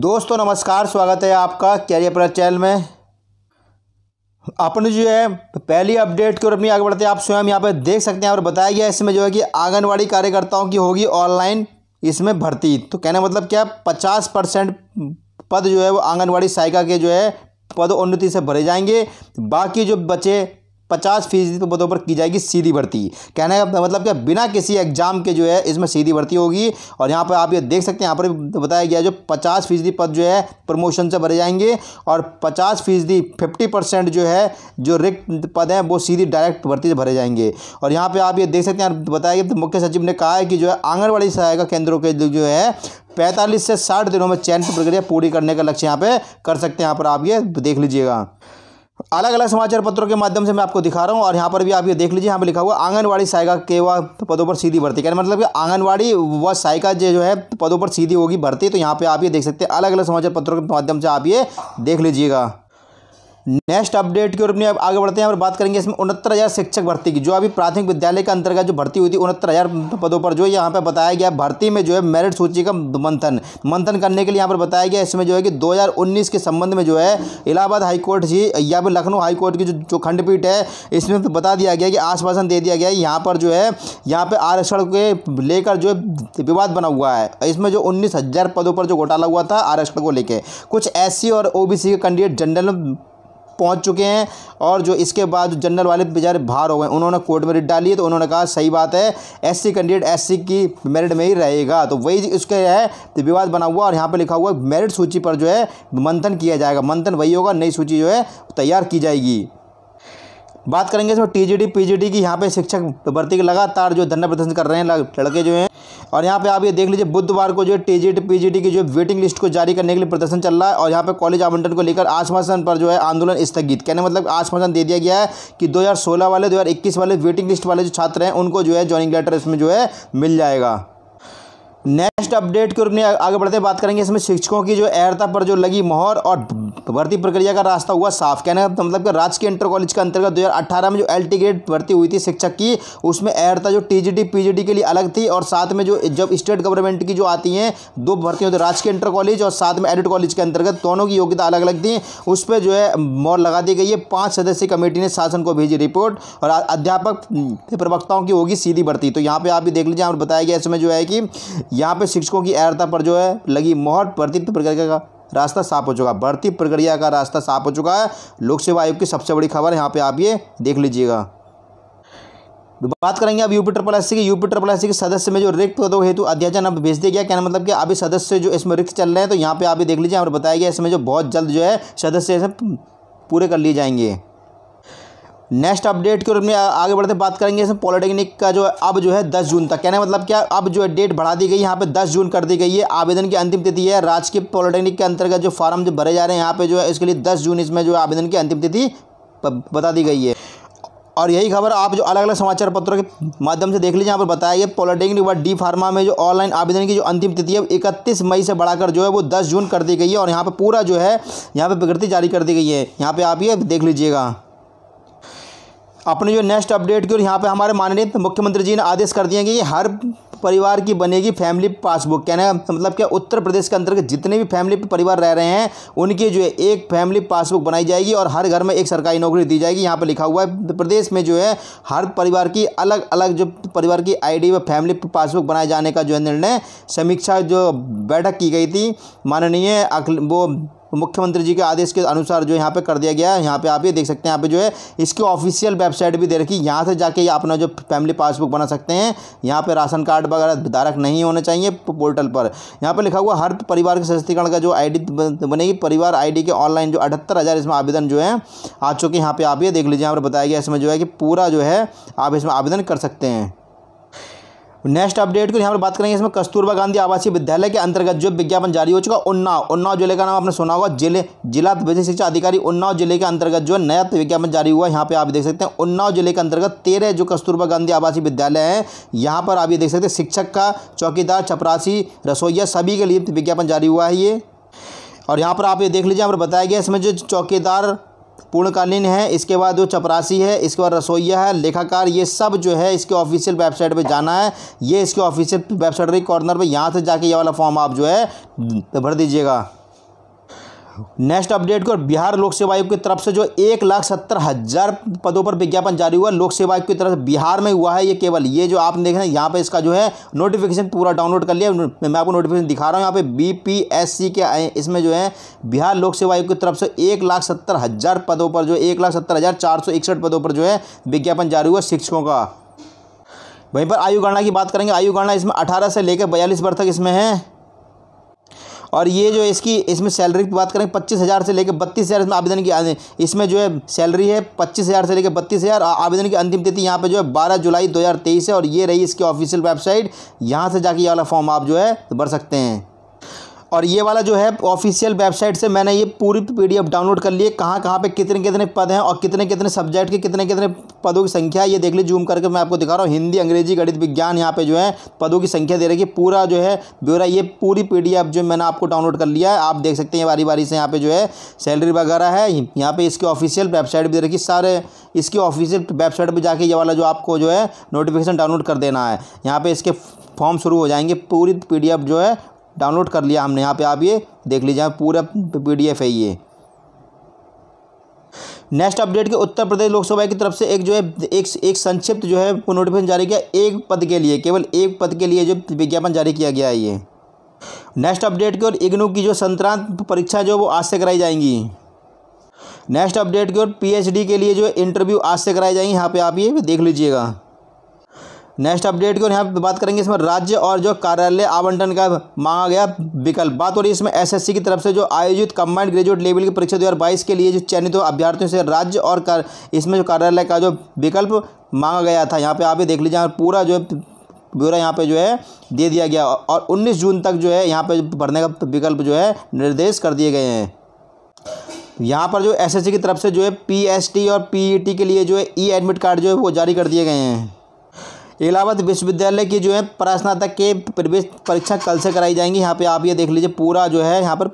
दोस्तों नमस्कार स्वागत है आपका कैरियर पर चैनल में अपने जो है पहली अपडेट की ओर अपनी आगे बढ़ते हैं आप स्वयं यहाँ पर देख सकते हैं और बताया गया इसमें जो है कि आंगनवाड़ी कार्यकर्ताओं की होगी ऑनलाइन इसमें भर्ती तो कहने मतलब क्या पचास परसेंट पद जो है वो आंगनवाड़ी सहायिका के जो है पद उन्नति से भरे जाएंगे बाकी जो बचे पचास फीसदी तो पदों पर की जाएगी सीधी भर्ती कहने का मतलब क्या बिना किसी एग्जाम के जो है इसमें सीधी भर्ती होगी और यहाँ पर आप ये देख सकते हैं यहाँ पर बताया गया जो पचास फीसदी पद जो है प्रमोशन से भरे जाएंगे और पचास फीसदी फिफ्टी परसेंट जो है जो रिक्त पद हैं वो सीधी डायरेक्ट भर्ती से भरे जाएंगे और यहाँ पर आप ये देख सकते हैं बताया गया मुख्य सचिव ने कहा है कि जो है आंगनबाड़ी सहायता केंद्रों के जो है पैंतालीस से साठ दिनों में चयन की प्रक्रिया पूरी करने का लक्ष्य यहाँ पे कर सकते हैं यहाँ पर आप ये देख लीजिएगा अलग अलग समाचार पत्रों के माध्यम से मैं आपको दिखा रहा हूँ और यहाँ पर भी आप ये देख लीजिए यहाँ पर लिखा हुआ आंगनवाड़ी सहायिका व पदों पर सीधी भर्ती क्या मतलब कि आंगनवाड़ी व सहायिका जो है पदों पर सीधी होगी भर्ती तो यहाँ पे आप ये देख सकते हैं अलग अलग समाचार पत्रों के माध्यम से आप ये देख लीजिएगा नेक्स्ट अपडेट की ओर अपने आगे बढ़ते हैं और बात करेंगे इसमें उनहत्तर हज़ार शिक्षक भर्ती की जो अभी प्राथमिक विद्यालय के अंतर्गत जो भर्ती हुई थी उनहत्तर हज़ार पदों पर जो यहाँ पर बताया गया भर्ती में जो है मेरिट सूची का मंथन मंथन करने के लिए यहाँ पर बताया गया इसमें जो है कि 2019 के संबंध में जो है इलाहाबाद हाईकोर्ट जी या फिर लखनऊ हाईकोर्ट की जो जो खंडपीठ है इसमें तो बता दिया गया कि आश्वासन दे दिया गया है यहाँ पर जो है यहाँ पर आरक्षण के लेकर जो विवाद बना हुआ है इसमें जो उन्नीस पदों पर जो घोटाला हुआ था आरक्षण को लेकर कुछ एस और ओ के कैंडिडेट जनरल पहुंच चुके हैं और जो इसके बाद जनरल वाले बेचारे बाहर हो गए उन्होंने कोर्ट में रिट डाली है तो उन्होंने कहा सही बात है एस कैंडिडेट एस की मेरिट में ही रहेगा तो वही उसका है तो विवाद बना हुआ और यहाँ पर लिखा हुआ मेरिट सूची पर जो है मंथन किया जाएगा मंथन वही होगा नई सूची जो है तैयार की जाएगी बात करेंगे इसमें टीजीडी पीजीडी की यहाँ पे शिक्षक भर्ती के लगातार जो धरना प्रदर्शन कर रहे हैं लड़के जो हैं और यहाँ पे आप ये देख लीजिए बुधवार को जो टीजीडी पीजीडी की जो वेटिंग लिस्ट को जारी करने के लिए प्रदर्शन चल रहा है और यहाँ पे कॉलेज आवंटन को लेकर आश्वासन पर जो है आंदोलन स्थगित कहने मतलब आश्वासन दे दिया गया है कि दो वाले दो वाले वेटिंग लिस्ट वाले जो छात्र हैं उनको जो है ज्वाइनिंग लेटर इसमें जो है मिल जाएगा नेक्स्ट अपडेट के रूप में आगे बढ़ते बात करेंगे इसमें शिक्षकों की जो अहर्ता पर जो लगी मोहर और भर्ती प्रक्रिया का रास्ता हुआ साफ कहने का मतलब कि राजकीय इंटर कॉलेज के अंतर्गत 2018 में जो एल ग्रेड भर्ती हुई थी शिक्षक की उसमें अहर्ता जो टीजीटी पीजीटी के लिए अलग थी और साथ में जो जब स्टेट गवर्नमेंट की जो आती हैं दो भर्ती होती राजकीय इंटर कॉलेज और साथ में एडिट कॉलेज के अंतर्गत दोनों की योग्यता अलग अलग थी उस पर जो है मोहर लगा दी गई है पाँच सदस्यीय कमेटी ने शासन को भेजी रिपोर्ट और अध्यापक प्रवक्ताओं की होगी सीधी भर्ती तो यहाँ पर आप भी देख लीजिए और बताया गया इसमें जो है कि यहाँ पे शिक्षकों की अहर्ता पर जो है लगी मोहर भर्ती प्रक्रिया का रास्ता साफ हो चुका है भर्ती प्रक्रिया का रास्ता साफ हो चुका है लोक सेवा आयोग की सबसे बड़ी खबर यहाँ पे आप ये देख लीजिएगा बात करेंगे अब यूपी ट्रिपल एस की यूपी ट्रिपल एस के सदस्य में जो रिक्त पदों हेतु अध्याचन अब भेज दिया गया कहना मतलब कि अभी सदस्य जो इसमें रिक्त चल रहे हैं तो यहाँ पे आप देख लीजिए हमें बताया गया इसमें जो बहुत जल्द जो है सदस्य पूरे कर लिए जाएंगे नेक्स्ट अपडेट के रूप में आगे बढ़ते बात करेंगे इसमें पॉलिटेक्निक का जो अब जो है दस जून तक कहने मतलब क्या अब जो है डेट बढ़ा दी गई यहाँ पे दस जून कर दी गई है आवेदन की अंतिम तिथि है राजकीय पॉलिटेक्निक के अंतर्गत जो फॉर्म जो भरे जा रहे हैं यहाँ पे जो है इसके लिए दस जून इसमें जो आवेदन की अंतिम तिथि बता दी गई है और यही खबर आप जो अलग अलग समाचार पत्रों के माध्यम से देख लीजिए यहाँ पर बताया गया पॉलिटेक्निक व डी फार्मा में जो ऑनलाइन आवेदन की जो अंतिम तिथि है इकतीस मई से बढ़ाकर जो है वो दस जून कर दी गई है और यहाँ पर पूरा जो है यहाँ पर प्रकृति जारी कर दी गई है यहाँ पर आप ये देख लीजिएगा अपने जो नेक्स्ट अपडेट की और यहाँ पे हमारे माननीय मुख्यमंत्री जी ने आदेश कर दिए कि हर परिवार की बनेगी फैमिली पासबुक ना मतलब क्या उत्तर प्रदेश के अंतर्गत जितने भी फैमिली परिवार रह रहे हैं उनकी जो है एक फैमिली पासबुक बनाई जाएगी और हर घर में एक सरकारी नौकरी दी जाएगी यहाँ पर लिखा हुआ है प्रदेश में जो है हर परिवार की अलग अलग जो परिवार की आईडी व फैमिली पासबुक बनाए जाने का जो है निर्णय समीक्षा जो बैठक की गई थी माननीय वो मुख्यमंत्री जी के आदेश के अनुसार जो यहाँ पे कर दिया गया है यहाँ पे आप ये देख सकते हैं यहाँ पे जो है इसकी ऑफिशियल वेबसाइट भी दे रखी है यहाँ से जाके अपना जो फैमिली पासबुक बना सकते हैं यहाँ पे राशन कार्ड वगैरह धारक नहीं होने चाहिए पोर्टल पर यहाँ पर लिखा हुआ हर परिवार के सशक्तिकरण का जो आई बनेगी परिवार आई के ऑनलाइन जो अठहत्तर इसमें आवेदन जो है आ चुके यहाँ पर आप ये देख लीजिए यहाँ पर बताया गया इसमें जो है कि पूरा जो है आप इसमें आवेदन कर सकते हैं नेक्स्ट अपडेट को यहाँ पर बात करेंगे इसमें कस्तूरबा गांधी आवासीय विद्यालय के अंतर्गत जो विज्ञापन जारी हो चुका उन्नाव उन्नाव जिले का नाम आपने सुना होगा जिले जिला विशेष शिक्षा अधिकारी उन्नाव जिले के अंतर्गत जो नया विज्ञापन जारी हुआ यहाँ पे आप देख सकते हैं उन्नाव जिले के अंतर्गत तेरह जो कस्तूरबा गांधी आवासीय विद्यालय है यहाँ पर आप ये देख सकते हैं शिक्षक का चौकीदार चपरासी रसोईया सभी के लिए विज्ञापन जारी हुआ है ये और यहाँ पर आप ये देख लीजिए यहाँ पर बताया गया इसमें जो चौकीदार पूर्णकालीन है इसके बाद जो चपरासी है इसके बाद रसोईया है लेखाकार ये सब जो है इसके ऑफिशियल वेबसाइट पे जाना है ये इसके ऑफिशियल वेबसाइट के कॉर्नर पे यहाँ से जाके ये वाला फॉर्म आप जो है भर दीजिएगा नेक्स्ट अपडेट को बिहार लोक सेवा आयोग की तरफ से जो एक लाख सत्तर हज़ार पदों पर विज्ञापन जारी हुआ लोक सेवा आयोग की तरफ से बिहार में हुआ है ये केवल ये जो आप देख रहे हैं यहाँ पे इसका जो है नोटिफिकेशन पूरा डाउनलोड कर लिया मैं आपको नोटिफिकेशन दिखा रहा हूँ यहाँ पे बीपीएससी के इसमें जो है बिहार लोक सेवा आयोग की तरफ से एक लाख सत्तर हज़ार पदों पर जो एक लाख सत्तर हज़ार चार सौ इकसठ पदों पर जो है विज्ञापन जारी हुआ शिक्षकों का वहीं पर आयु गणना की बात करेंगे आयु गणना इसमें अठारह से लेकर बयालीस वर्ष तक इसमें है और ये जो इसकी इसमें सैलरी की बात करें पच्चीस हज़ार से लेकर बत्तीस हज़ार इसमें आवेदन की इसमें जो है सैलरी है पच्चीस हज़ार से लेकर बत्तीस हज़ार आवेदन की अंतिम तिथि यहाँ पर जो है बारह जुलाई दो है और ये रही इसकी ऑफिशियल वेबसाइट यहाँ से जाके ये वाला फॉर्म आप जो है भर सकते हैं और ये वाला जो है ऑफिशियल वेबसाइट से मैंने ये पूरी पी डाउनलोड कर ली है कहाँ कहाँ पे कितने कितने पद हैं और कितने कितने सब्जेक्ट के कितने कितने पदों की संख्या ये देख ली जूम करके मैं आपको दिखा रहा हूँ हिंदी अंग्रेजी गणित विज्ञान यहाँ पे जो है पदों की संख्या दे रखी पूरा जो है ब्यौरा ये पूरी पी जो मैंने आपको डाउनलोड कर लिया है आप देख सकते हैं बारी बारी से यहाँ पर जो है सैलरी वगैरह है यहाँ पर इसकी ऑफिशियल वेबसाइट भी दे रखी सारे इसकी ऑफिशियल वेबसाइट पर जाके ये वाला जो आपको जो है नोटिफिकेशन डाउनलोड कर देना है यहाँ पर इसके फॉर्म शुरू हो जाएंगे पूरी पीडीएफ जो है डाउनलोड कर लिया हमने यहाँ पे आप ये देख लीजिए पूरा पीडीएफ है ये नेक्स्ट अपडेट के उत्तर प्रदेश लोकसभा की तरफ से एक जो है एक एक संक्षिप्त जो है नोटिफिकेशन जारी किया एक पद के लिए केवल एक पद के लिए जो विज्ञापन जारी किया गया है ये नेक्स्ट अपडेट की और इग्नू की जो संतरांत परीक्षा जो वो आज से कराई जाएंगी नेक्स्ट अपडेट की और पीएचडी के लिए जो इंटरव्यू आज से कराई जाएंगी यहाँ पे आप ये देख लीजिएगा नेक्स्ट अपडेट की और यहाँ बात करेंगे इसमें राज्य और जो कार्यालय आवंटन का मांगा गया विकल्प बात हो रही है इसमें एसएससी की तरफ से जो आयोजित कम्बाइंड ग्रेजुएट लेवल की परीक्षा 2022 के लिए जो चयनित अभ्यर्थियों से राज्य और कर, इसमें जो कार्यालय का जो विकल्प मांगा गया था यहाँ पे आप ही देख लीजिए पूरा जो ब्यूरा यहाँ पे जो है दे दिया गया और उन्नीस जून तक जो है यहाँ पर भरने का विकल्प जो है निर्देश कर दिए गए हैं यहाँ पर जो एस की तरफ से जो है पी और पी e के लिए जो है ई एडमिट कार्ड जो है वो जारी कर दिए गए हैं इलाहाबाद तो विश्वविद्यालय की जो है प्रश्नातक के प्रवेश परीक्षा कल से कराई जाएंगी यहाँ पे आप ये देख लीजिए पूरा जो है यहाँ पर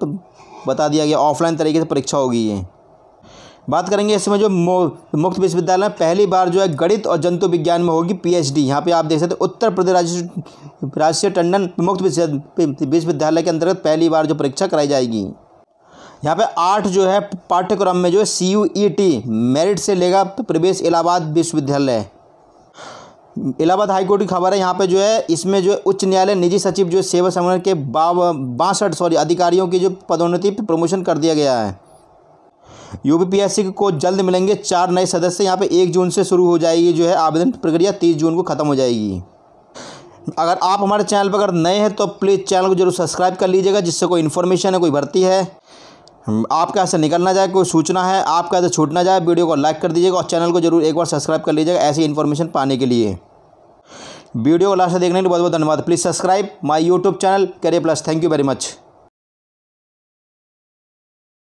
बता दिया गया ऑफलाइन तरीके से परीक्षा होगी ये बात करेंगे इसमें जो मुक्त विश्वविद्यालय में पहली बार जो है गणित और जंतु विज्ञान में होगी पीएचडी यहाँ पे आप देख सकते हैं उत्तर प्रदेश राष्ट्रीय टंडन मुक्त विश्वविद्यालय के अंतर्गत पहली बार जो परीक्षा कराई जाएगी यहाँ पे आठ जो है पाठ्यक्रम में जो है C U E T merit से लेगा प्रवेश इलाहाबाद विश्वविद्यालय इलाहाबाद हाईकोर्ट की खबर है यहाँ पे जो है इसमें जो है उच्च न्यायालय निजी सचिव जो सेवा संगठन के बासठ सॉरी अधिकारियों की जो पदोन्नति प्रमोशन कर दिया गया है यूपीपीएससी को जल्द मिलेंगे चार नए सदस्य यहाँ पे एक जून से शुरू हो जाएगी जो है आवेदन प्रक्रिया तीस जून को ख़त्म हो जाएगी अगर आप हमारे चैनल पर अगर नए हैं तो प्लीज़ चैनल को जरूर सब्सक्राइब कर लीजिएगा जिससे कोई इन्फॉर्मेशन है कोई भर्ती है हम्म, आपका ऐसे निकल ना जाए कोई सूचना है आपका ऐसे छूट ना जाए वीडियो को लाइक कर दीजिएगा और चैनल को जरूर एक बार सब्सक्राइब कर लीजिएगा ऐसी इन्फॉर्मेशन पाने के लिए वीडियो को लास्ट देखने के लिए बहुत बहुत धन्यवाद please subscribe my YouTube channel करे plus thank you very much